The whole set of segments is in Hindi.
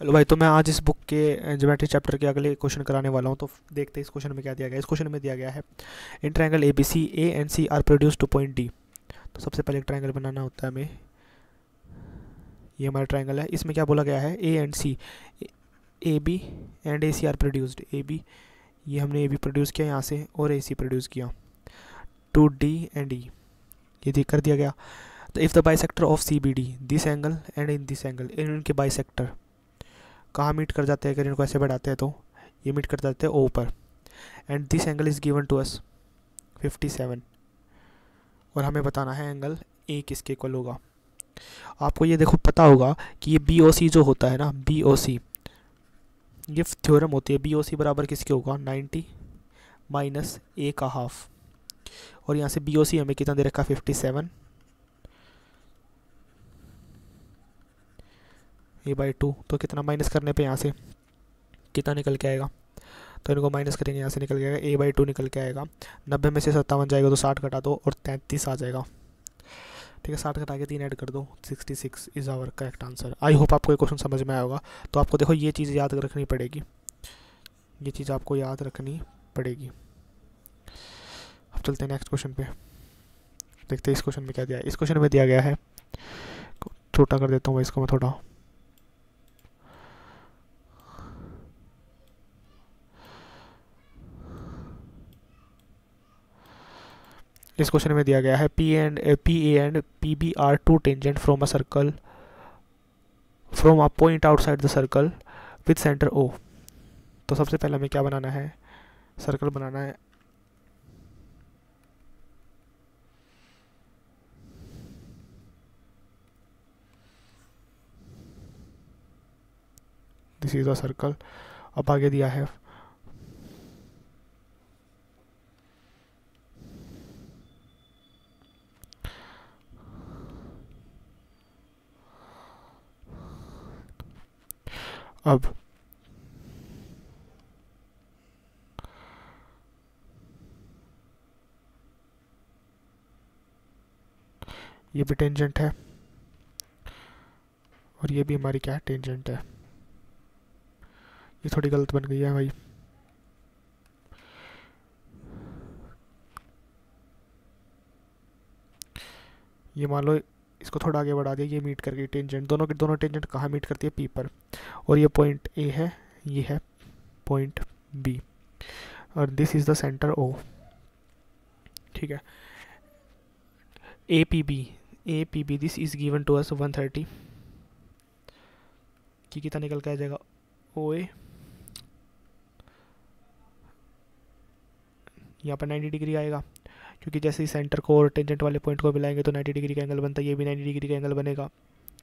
हेलो भाई तो मैं आज इस बुक के जोमेट्री चैप्टर के अगले क्वेश्चन कराने वाला हूँ तो देखते हैं इस क्वेश्चन में क्या दिया गया इस क्वेश्चन में दिया गया है in triangle A B C A and C are produce to point D तो सबसे पहले एक ट्राइंगल बनाना होता है हमें ये हमारा ट्राइंगल है इसमें क्या बोला गया है A and C A B and A C are produced A B ये हमने ए बी प्रोड्यूस किया यहाँ से और ए सी प्रोड्यूस किया टू डी एंड ई ये देख कर दिया गया तो if the bisector of C B D this angle and in this angle in उनके बाई सेक्टर कहाँ मीट कर जाते हैं अगर इनको ऐसे बढ़ाते हैं तो ये मीट कर जाते हैं ओ पर and this angle is given to us 57 और हमें बताना है एंगल ए किसके इक्वल होगा आपको ये देखो पता होगा कि ये बी ओ सी जो होता है ना बी ओ सी ये थ्योरम होती है बी ओ सी बराबर किसके होगा 90 माइनस ए का हाफ और यहाँ से बी ओ सी हमें कितना दे रखा है fifty seven A by two तो कितना माइनस करने पे यहाँ से कितना निकल के आएगा तो इनको माइनस करेंगे यहाँ से निकल के आएगा ए बाई टू निकल के आएगा नब्बे में से सत्तावन जाएगा तो साठ कटा दो और तैंतीस आ जाएगा ठीक है साठ घटा के तीन ऐड कर दो sixty six is our correct answer I hope आपको ये क्वेश्चन समझ में आएगा तो आपको देखो ये चीज़ याद रखनी पड़ेगी ये चीज़ आपको याद रखनी पड़ेगी अब चलते हैं नेक्स्ट क्वेश्चन पे देखते हैं इस क्वेश्चन में क्या दिया इस क्वेश्चन में दिया गया है छोटा कर देता हूँ मैं इसको मैं थोड़ा इस क्वेश्चन में दिया गया है P and P A and P B are two tangent from a circle from a point outside the circle with centre O तो सबसे पहले हमें क्या बनाना है सर्कल बनाना है दिस इज़ अ सर्कल अब आगे दिया है अब ये भी टेंजेंट है और ये भी हमारी क्या टेंजेंट है ये थोड़ी गलत बन गई है भाई ये मान लो इसको थोड़ा आगे बढ़ा दिया ये मीट करके टेंजेंट दोनों के दोनों टेंजेंट कहाँ मीट करती है पी पर और ये पॉइंट ए है ये है पॉइंट बी और this is the centre O ठीक है A P B A P B this is given to us one thirty कि कितना निकल के आ जाएगा ओ ए यहाँ पर नाइन्टी डिग्री आएगा क्योंकि जैसे ही सेंटर को और टेंजेंट वाले पॉइंट को मिलाएंगे तो 90 डिग्री का एंगल बनता है ये भी 90 डिग्री का एंगल बनेगा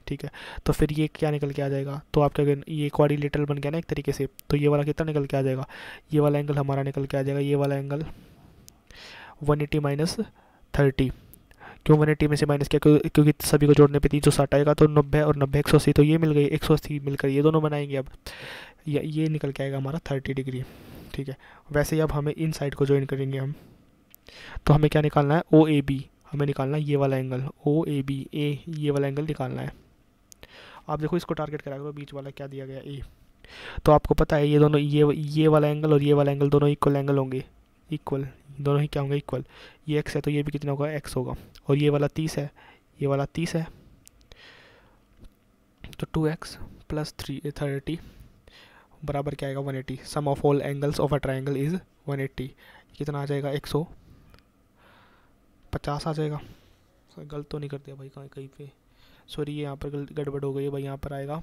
ठीक है तो फिर ये क्या निकल के आ जाएगा तो क्या ये क्वारिलेटरल बन गया ना एक तरीके से तो ये वाला कितना निकल के आ जाएगा ये वाला एंगल हमारा निकल के आ जाएगा ये वाला angle one eighty minus thirty क्यों वन एटी में से माइनस किया क्योंकि सभी को जोड़ने पे तीन सौ साठ आएगा तो नब्बे और नब्बे एक सौ अस्सी तो ये मिल गई एक सौ अस्सी मिलकर ये दोनों बनाएंगे अब ये निकल के आएगा हमारा थर्टी डिग्री ठीक है वैसे ही अब हमें इन साइड को ज्वाइन करेंगे हम तो हमें क्या निकालना है ओ ए बी हमें निकालना है ये वाला एंगल ओ ए बी ए ये वाला एंगल निकालना है आप देखो इसको टारगेट करा करो बीच वाला क्या दिया गया ए तो आपको पता है ये दोनों ये ये वाला एंगल और ये वाला एंगल दोनों इक्वल एंगल होंगे इक्वल दोनों ही क्या होंगे इक्वल ये एक्स है तो ये भी कितना होगा एक्स होगा और ये वाला तीस है ये वाला तीस है तो two x plus three thirty बराबर क्या आएगा one eighty sum of all angles of a triangle is one eighty कितना आ जाएगा एक सौ पचास आ जाएगा गलत तो नहीं कर दिया भाई कहीं कहीं पे सॉरी ये यहाँ पर गलत गड़बड़ हो गई है भाई यहाँ पर आएगा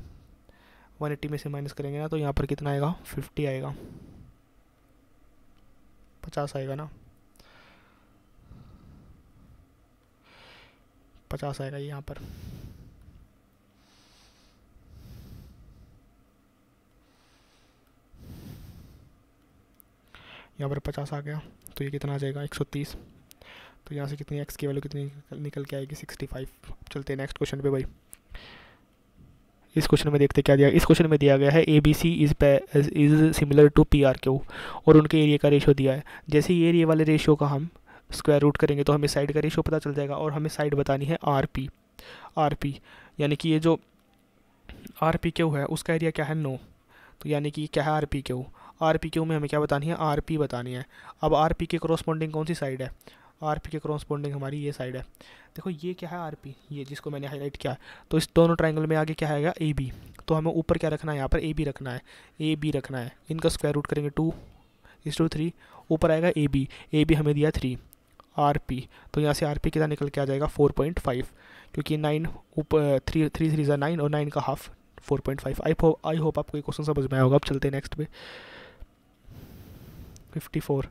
वन एट्टी में से माइनस करेंगे ना तो यहाँ पर कितना आएगा फिफ्टी आएगा पचास आएगा ना पचास आएगा ये यहाँ पर यहाँ पर पचास आ गया तो ये कितना आ जाएगा एक सौ तीस तो यहाँ से कितनी एक्स की वैल्यू कितनी निकल के आएगी सिक्सटी फाइव चलते हैं नेक्स्ट क्वेश्चन पे भाई इस क्वेश्चन में देखते क्या दिया इस क्वेश्चन में दिया गया है A B C is is similar to P R Q और उनके एरिया का रेशियो दिया है जैसे ये एरिया वाले रेशियो का हम स्क्वायर रूट करेंगे तो हमें साइड का रेशियो पता चल जाएगा और हमें साइड बतानी है आर पी आर पी यानी कि ये जो आर पी क्यू है उसका एरिया क्या है नो तो यानी कि क्या है R P Q R P Q में हमें क्या बतानी है आर पी बतानी है अब आर पी के कॉरस्पॉन्डिंग कौन सी साइड है आर पी के क्रॉसपोंडिंग हमारी ये साइड है देखो ये क्या है आर पी ये जिसको मैंने हाईलाइट किया तो इस दोनों ट्राइंगल में आगे क्या आएगा ए बी तो हमें ऊपर क्या रखना है यहाँ पर ए बी रखना है ए बी रखना है इनका स्क्वायर रूट करेंगे टू इस टू थ्री ऊपर आएगा ए बी ए बी हमें दिया थ्री आर पी तो यहाँ से आर पी कितना निकल के आ जाएगा फोर पॉइंट फाइव क्योंकि नाइन ऊपर थ्री थ्री थ्री ज़ा नाइन और नाइन का half four point five I hope I hope आपको ये क्वेश्चन समझ में आया होगा अब चलते हैं नेक्स्ट पे फिफ्टी फोर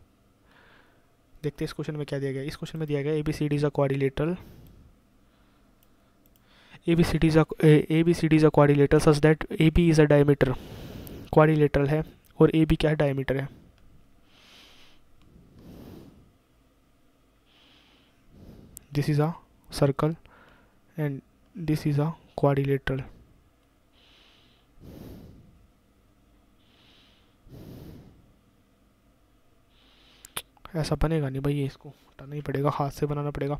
देखते हैं इस क्वेश्चन में क्या दिया गया इस क्वेश्चन में दिया गया A B C D is a quadrilateral A B C D is a A B C D is a quadrilateral such that A B is a diameter quadrilateral है और ए बी क्या है डायमीटर है this is a circle and this is a quadrilateral ऐसा बनेगा नहीं भाई ये इसको हटाना ही पड़ेगा हाथ से बनाना पड़ेगा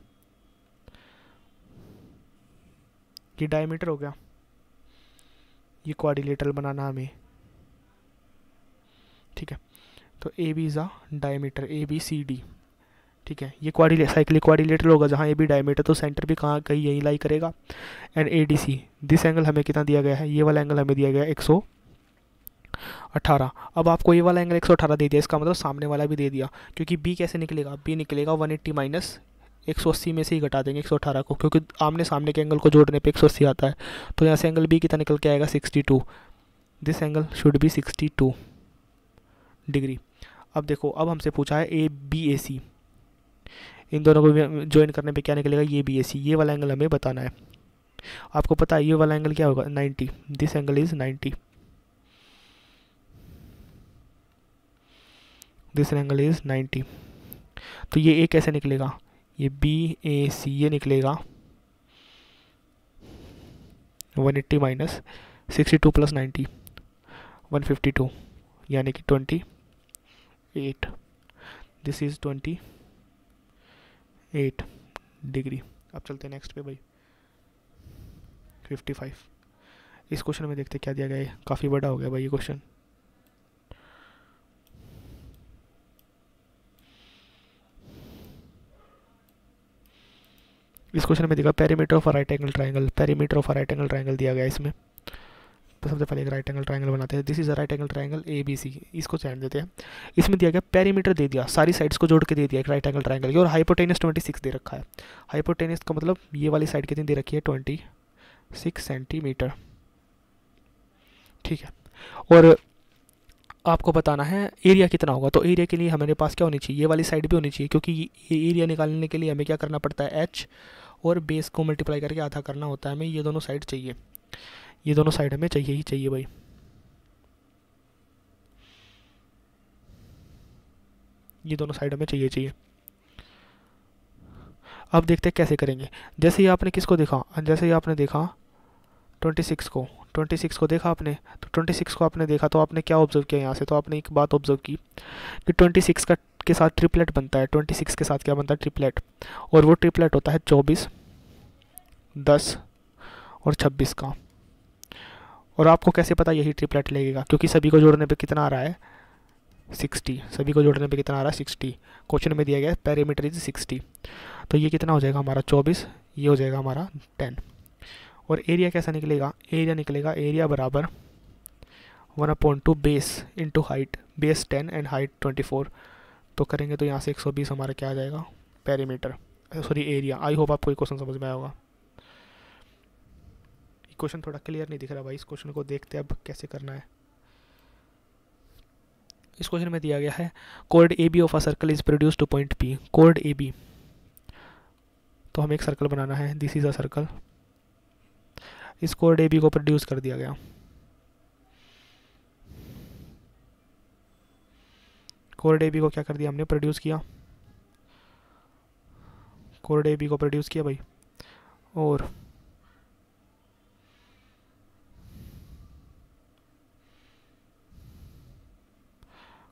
ये डायमीटर हो गया ये क्वाडिलेटर बनाना हमें ठीक है तो ए बी ज़ा diameter A B C D ठीक है ये क्वारिले साइकिल क्वारिलेटर होगा जहाँ ए बी डायमीटर तो सेंटर भी कहाँ कहीं यहीं लाई करेगा and A D C this angle हमें कितना दिया गया है ये वाला एंगल हमें दिया गया है एक सौ अठारह अब आपको ये वाला एंगल एक सौ अठारह दे दिया इसका मतलब सामने वाला भी दे दिया क्योंकि बी कैसे निकलेगा बी निकलेगा वन एट्टी माइनस एक सौ अस्सी में से ही घटा देंगे एक सौ अठारह को क्योंकि आमने सामने के एंगल को जोड़ने पे एक सौ अस्सी आता है तो यहाँ से एंगल बी कितना निकल के आएगा sixty two this angle should be sixty two degree अब देखो अब हमसे पूछा है ए बी ए सी इन दोनों को ज्वाइन करने पे क्या निकलेगा ये बी ए सी ये वाला एंगल हमें बताना है आपको पता है ये वाला एंगल क्या होगा ninety this angle is ninety this angle is 90 तो ये ए कैसे निकलेगा ये बी ए सी ए निकलेगा 180 eighty minus sixty two plus ninety one fifty two यानी कि twenty eight this is twenty eight degree अब चलते हैं नेक्स्ट पे भाई फिफ्टी फाइव इस क्वेश्चन में देखते क्या दिया गया है काफ़ी बड़ा हो गया भाई ये क्वेश्चन इस क्वेश्चन में देखा perimeter of right angle triangle perimeter of right angle triangle दिया गया इसमें तो सबसे पहले एक राइट एंगल ट्राइंगल बनाते हैं this is a right angle triangle A B C इसको चैन देते हैं इसमें दिया गया पेरीमीटर दे दिया सारी साइड्स को जोड़ के दे दिया एक राइट एंगल ट्राइंगल की और हाइपोटेनियस ट्वेंटी सिक्स दे रखा है हाइपोटेनियस का मतलब ये वाली साइड कितनी दे रखी है ट्वेंटी सिक्स सेंटीमीटर ठीक है और आपको बताना है एरिया कितना होगा तो एरिया के लिए हमारे पास क्या होनी चाहिए ये वाली साइड भी होनी चाहिए क्योंकि एरिया निकालने के लिए हमें क्या करना पड़ता है एच और बेस को मल्टीप्लाई करके आधा करना होता है हमें ये दोनों साइड चाहिए ये दोनों साइड हमें चाहिए ही चाहिए भाई ये दोनों साइड हमें चाहिए चाहिए अब देखते हैं कैसे करेंगे जैसे ही आपने किसको देखा जैसे ही आपने देखा ट्वेंटी सिक्स को ट्वेंटी सिक्स को देखा आपने तो ट्वेंटी सिक्स को आपने देखा तो आपने क्या ऑब्जर्व किया यहाँ से तो आपने एक बात ऑब्जर्व की कि ट्वेंटी सिक्स का के साथ ट्रिपलेट बनता है ट्वेंटी सिक्स के साथ क्या बनता है ट्रिपलेट और वो ट्रिपलेट होता है चौबीस दस और छब्बीस का और आपको कैसे पता यही ट्रिपलेट लगेगा क्योंकि सभी को जोड़ने पर कितना आ रहा है सिक्सटी सभी को जोड़ने पर कितना आ रहा है सिक्सटी क्वेश्चन में दिया गया है पैरामीटर इज सिक्सटी तो ये कितना हो जाएगा हमारा चौबीस ये हो जाएगा हमारा टेन और एरिया कैसा निकलेगा एरिया निकलेगा एरिया बराबर one upon two base into height base ten and height twenty four तो करेंगे तो यहाँ से एक सौ बीस हमारा क्या आ जाएगा perimeter sorry area I hope आपको क्वेश्चन समझ में आया होगा क्वेश्चन थोड़ा क्लियर नहीं दिख रहा भाई इस क्वेश्चन को देखते अब कैसे करना है इस क्वेश्चन में दिया गया है chord A B of a circle is produce to point P chord A B तो हमें एक सर्कल बनाना है दिस इज़ अ सर्कल इस कोड ए बी को प्रोड्यूस कर दिया गया कोर्ड ए बी को क्या कर दिया हमने प्रोड्यूस किया कोर्ड ए बी को प्रोड्यूस किया भाई और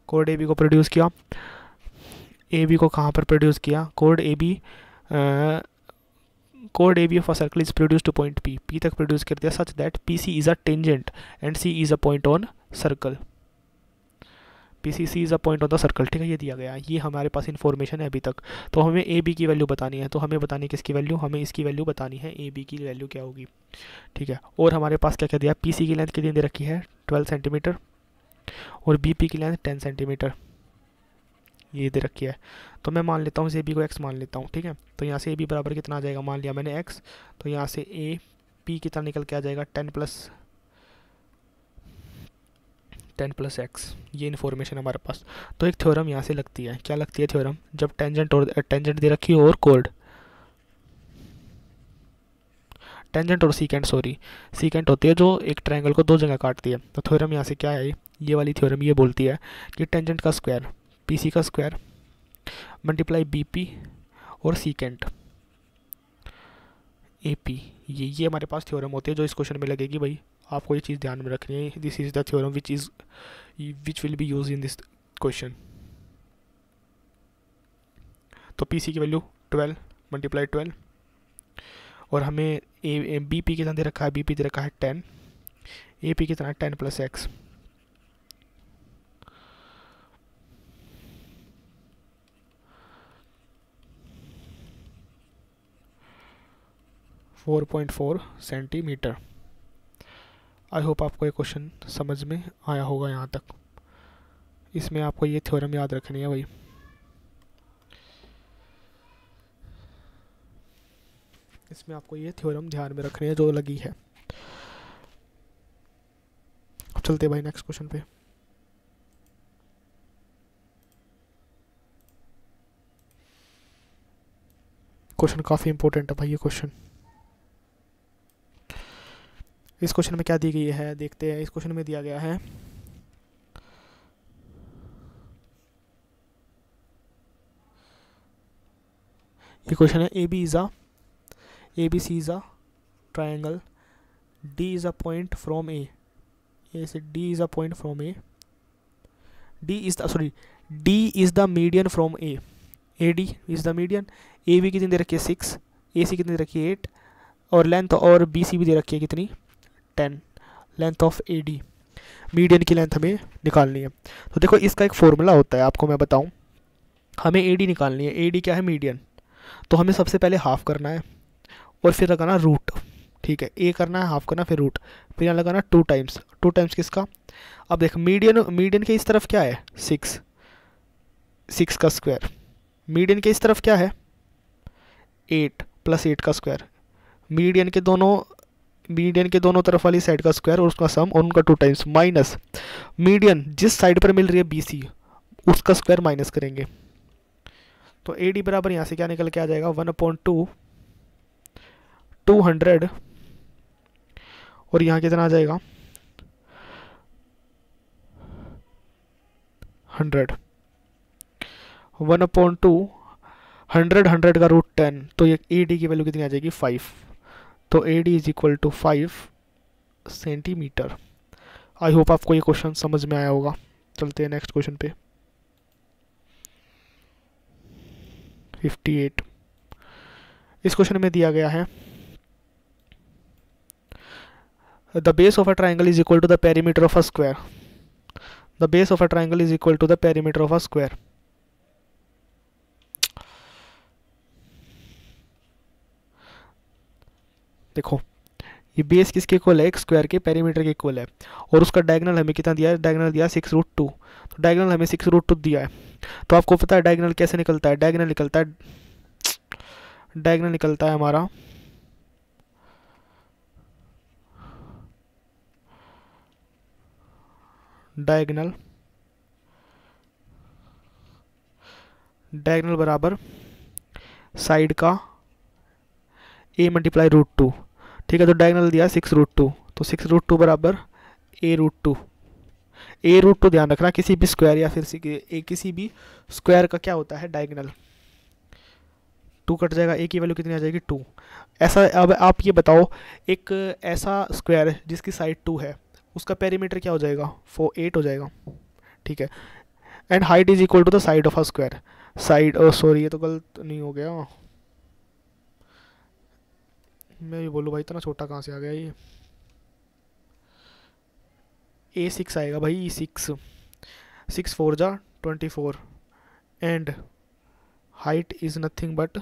कोड ए बी को प्रोड्यूस किया ए बी को कहाँ पर प्रोड्यूस किया कोड A B A B of a circle is produce to point P P तक प्रोड्यूस कर दिया such that P C is a tangent and C is a point on circle P C C is a point on the circle ठीक है ये दिया गया ये हमारे पास इन्फॉर्मेशन है अभी तक तो हमें ए बी की वैल्यू बतानी है तो हमें बतानी है किसकी वैल्यू हमें इसकी वैल्यू बतानी है ए बी की वैल्यू क्या होगी ठीक है और हमारे पास क्या क्या दिया पी सी की लेंथ कितनी दे रखी है ट्वेल्व सेंटीमीटर और बी पी की लेंथ टेन सेंटीमीटर ये दे रखी है तो मैं मान लेता हूँ इस ए बी को एक्स मान लेता हूँ ठीक है तो यहाँ से ए बी बराबर कितना आ जाएगा मान लिया मैंने एक्स तो यहाँ से ए पी कितना निकल के आ जाएगा ten plus ten plus x ये इन्फॉर्मेशन हमारे पास तो एक थ्योरम यहाँ से लगती है क्या लगती है थ्योरम जब टेंजेंट और टेंजेंट दे रखी हो और कोल्ड टेंजेंट और सीकेंट सॉरी सीकेंट होती है जो एक ट्रायंगल को दो जगह काटती है तो थ्योरम यहाँ से क्या है ये वाली थ्योरम ये बोलती है कि टेंजेंट का स्क्वायर पी सी का स्क्वायर मल्टीप्लाई बी पी और सीकेंट ए पी ये ये हमारे पास थ्योरम होते हैं जो इस क्वेश्चन में लगेगी भाई आपको ये चीज़ ध्यान में रखनी है this is the theorem which is which will be use in this question तो पी सी की वैल्यू ट्वेल्व मल्टीप्लाई ट्वेल्व और हमें ए बी पी कितना दे रखा है बी पी दे रखा है टेन ए पी कितना ten plus x 4.4 centimetre I hope आपको ये क्वेश्चन समझ में आया होगा यहाँ तक इसमें आपको ये थ्योरम याद रखनी है भाई इसमें आपको ये थ्योरम ध्यान में रखनी है जो लगी है चलते भाई नेक्स्ट क्वेश्चन पे क्वेश्चन काफ़ी इंपॉर्टेंट है भाई ये क्वेश्चन इस क्वेश्चन में क्या दी गई है देखते हैं इस क्वेश्चन में दिया गया है ये क्वेश्चन है A B is a A B C is a triangle D is a point from A से D is a point from A D is the sorry D is the median from A A D is the median A B कितनी दे रखी है सिक्स ए सी कितनी दे रखी है एट और लेंथ और बी सी भी दे रखी है कितनी ten length of A D median की लेंथ हमें निकालनी है तो देखो इसका एक फॉर्मूला होता है आपको मैं बताऊँ हमें ए डी निकालनी है ए डी क्या है मीडियन तो हमें सबसे पहले हाफ़ करना है और फिर लगाना रूट ठीक है ए करना है हाफ करना फिर रूट फिर यहाँ लगाना टू टाइम्स टू टाइम्स किसका अब देख मीडियन मीडियन के इस तरफ क्या है सिक्स सिक्स का स्क्वायर मीडियन के इस तरफ क्या है एट प्लस एट का स्क्वायर मीडियन के दोनों मीडियन के दोनों तरफ वाली साइड का स्क्वायर और उसका सम और उनका टू टाइम्स माइनस मीडियन जिस साइड पर मिल रही है बी उसका स्क्वायर माइनस करेंगे तो ए डी बराबर यहाँ से क्या निकल के आ जाएगा one point two two hundred और यहाँ कितना आ जाएगा hundred one point two hundred hundred का रूट टेन तो ये ए डी की वैल्यू कितनी आ जाएगी फाइव तो A D is equal to five centimetre I hope आपको ये क्वेश्चन समझ में आया होगा चलते हैं नेक्स्ट क्वेश्चन पे फिफ्टी एट इस क्वेश्चन में दिया गया है the base of a triangle is equal to the perimeter of a square the base of a triangle is equal to the perimeter of a square देखो ये बेस किसके इक्वल है एक स्क्वायर के पैरीमीटर के इक्वल है और उसका डायगनल हमें कितना दिया है डायगनल दिया सिक्स रूट टू तो डायगनल हमें सिक्स रूट टू दिया है तो आपको पता है डायगनल कैसे निकलता है डायगनल निकलता है डायगनल निकलता है हमारा डायगनल डायगनल बराबर साइड का ए मल्टीप्लाई रूट टू ठीक है तो डायगनल दिया सिक्स रूट टू तो सिक्स रूट टू बराबर A root two A root two ध्यान रखना किसी भी स्क्वायर या फिर ए किसी भी स्क्वायर का क्या होता है डायगनल टू कट जाएगा ए की वैल्यू कितनी आ जाएगी टू ऐसा अब आप ये बताओ एक ऐसा स्क्वायर जिसकी साइड टू है उसका पेरीमीटर क्या हो जाएगा फोर एट हो जाएगा ठीक है and height is equal to the side of a square side sorry ये तो गलत नहीं हो गया मैं भी बोलूँ भाई इतना छोटा कहाँ से आ गया ये ए सिक्स आएगा भाई ई सिक्स सिक्स फोर जा twenty four and height is nothing but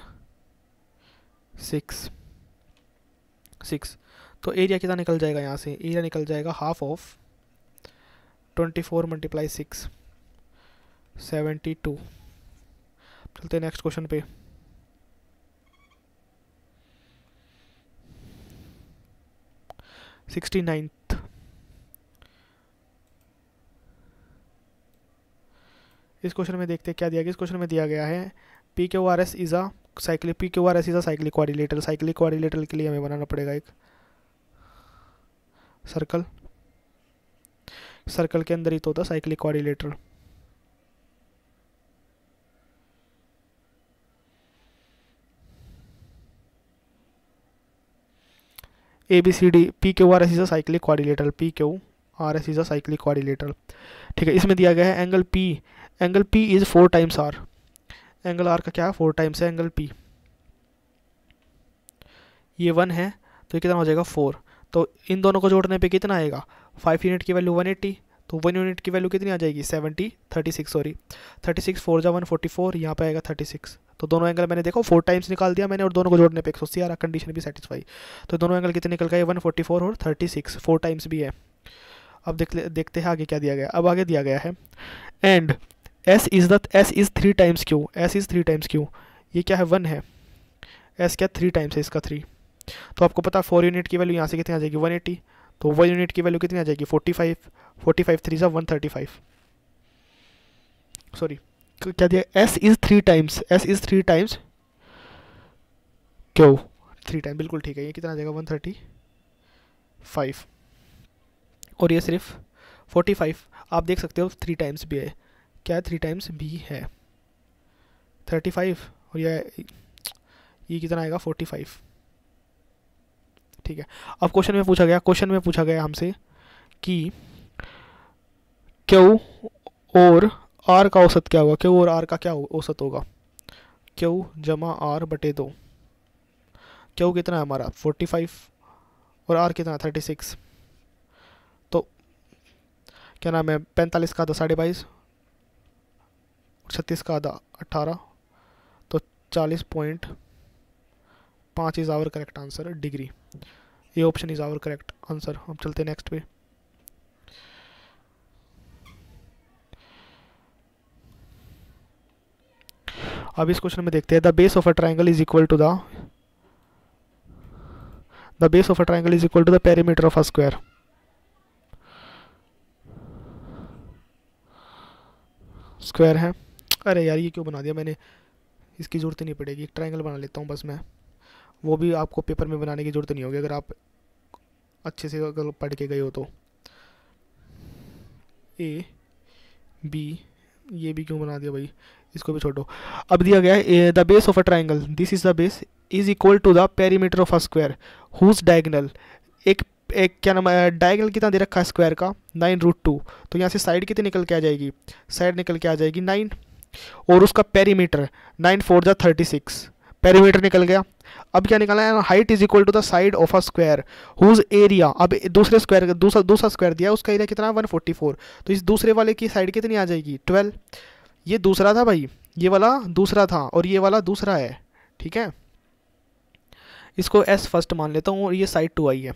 six six तो एरिया कितना निकल जाएगा यहाँ से एरिया निकल जाएगा half of twenty four multiply six seventy two चलते नेक्स्ट क्वेश्चन पे सिक्सटी इस क्वेश्चन में देखते हैं क्या दिया गया इस क्वेश्चन में दिया गया है P Q R S is a cyclic P Q R S is a cyclic quadrilateral cyclic के लिए हमें बनाना पड़ेगा एक सर्कल सर्कल के अंदर ही तो होता cyclic quadrilateral A B C D P Q R S is a cyclic quadrilateral P Q R S is a cyclic quadrilateral ठीक है इसमें दिया गया है angle P angle P is four times R angle R का क्या है फोर टाइम्स है एंगल पी ये वन है तो ये कितना हो जाएगा फोर तो इन दोनों को जोड़ने पे कितना आएगा फाइव यूनिट की वैल्यू वन एट्टी तो वन यूनिट की वैल्यू कितनी आ जाएगी seventy thirty six sorry thirty six four जा वन फोर्टी फोर यहाँ पर आएगा थर्टी सिक्स तो दोनों एंगल मैंने देखो फोर टाइम्स निकाल दिया मैंने और दोनों को जोड़ने पे एक सौ आ रहा कंडीशन भी सेटिसफाई तो दोनों एंगल कितने निकल गए वन फोर्टी फोर और थर्टी सिक्स फोर टाइम्स भी है अब देख देखते हैं आगे क्या दिया गया अब आगे दिया गया है and S is the S is three times Q S is three times Q ये क्या है वन है एस क्या थ्री टाइम्स है इसका थ्री तो आपको पता फोर यूनिट की वैल्यू यहाँ से कितनी आ जाएगी वन एटी तो वन यूनिट की वैल्यू कितनी आ जाएगी forty five forty five three सा वन थर्टी फाइव सॉरी क्या दिया S is three times S is three times क्यों थ्री टाइम बिल्कुल ठीक है ये कितना देगा वन थर्टी फाइव और ये सिर्फ फोर्टी फाइव आप देख सकते हो थ्री टाइम्स भी है क्या थ्री टाइम्स भी है थर्टी फाइव और यह ये कितना आएगा फोर्टी फाइव ठीक है अब क्वेश्चन में पूछा गया क्वेश्चन में पूछा गया हमसे कि क्यों और आर का औसत क्या होगा क्यू और आर का क्या औसत होगा क्यू जमा आर बटे दो क्यू कितना है हमारा फोर्टी फाइव और आर कितना है थर्टी सिक्स तो क्या नाम है पैंतालीस का आधा साढ़े बाईस छत्तीस का आधा अट्ठारह तो चालीस पॉइंट पाँच is our correct answer degree ये option is our correct answer हम चलते नेक्स्ट पे अब इस क्वेश्चन में देखते हैं the base of a triangle is equal to the the base of a triangle is equal to the perimeter of a square square है अरे यार ये क्यों बना दिया मैंने इसकी ज़रूरत नहीं पड़ेगी एक ट्राइंगल बना लेता हूँ बस मैं वो भी आपको पेपर में बनाने की ज़रूरत नहीं होगी अगर आप अच्छे से अगर पढ़ के गए हो तो ए बी ये भी क्यों बना दिया भाई इसको भी छोड़ो अब दिया गया है the base of a triangle this is the base is equal to the perimeter of a square whose diagonal एक एक क्या नाम है डायगनल कितना दे रखा है स्क्वायर का नाइन रूट टू तो यहाँ से साइड कितनी निकल के आ जाएगी साइड निकल के आ जाएगी नाइन और उसका perimeter nine four the thirty six perimeter निकल गया अब क्या निकालना है height is equal to the side of a square whose area अब दूसरे स्क्वायर दूसरा दूसरा स्क्वायर दिया उसका एरिया कितना है वन फोर्टी फोर तो इस दूसरे वाले की साइड कितनी आ जाएगी ट्वेल्व ये दूसरा था भाई ये वाला दूसरा था और ये वाला दूसरा है ठीक है इसको एस फर्स्ट मान लेता हूँ और ये साइड टू आई है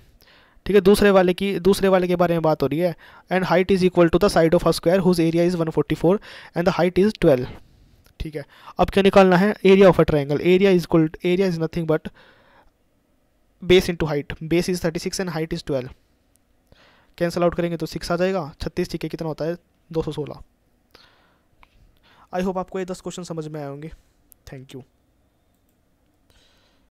ठीक है दूसरे वाले की दूसरे वाले के बारे में बात हो रही है and height is equal to the side of a square whose area is 144 and the height is twelve ठीक है अब क्या निकालना है area of a triangle area is equal area is nothing but base two height base is 36 and height is 12 cancel out करेंगे तो सिक्स आ जाएगा छत्तीस ठीक है कितना होता है दो सौ सोलह आई होप आपको ये दस क्वेश्चन समझ में आए होंगे थैंक यू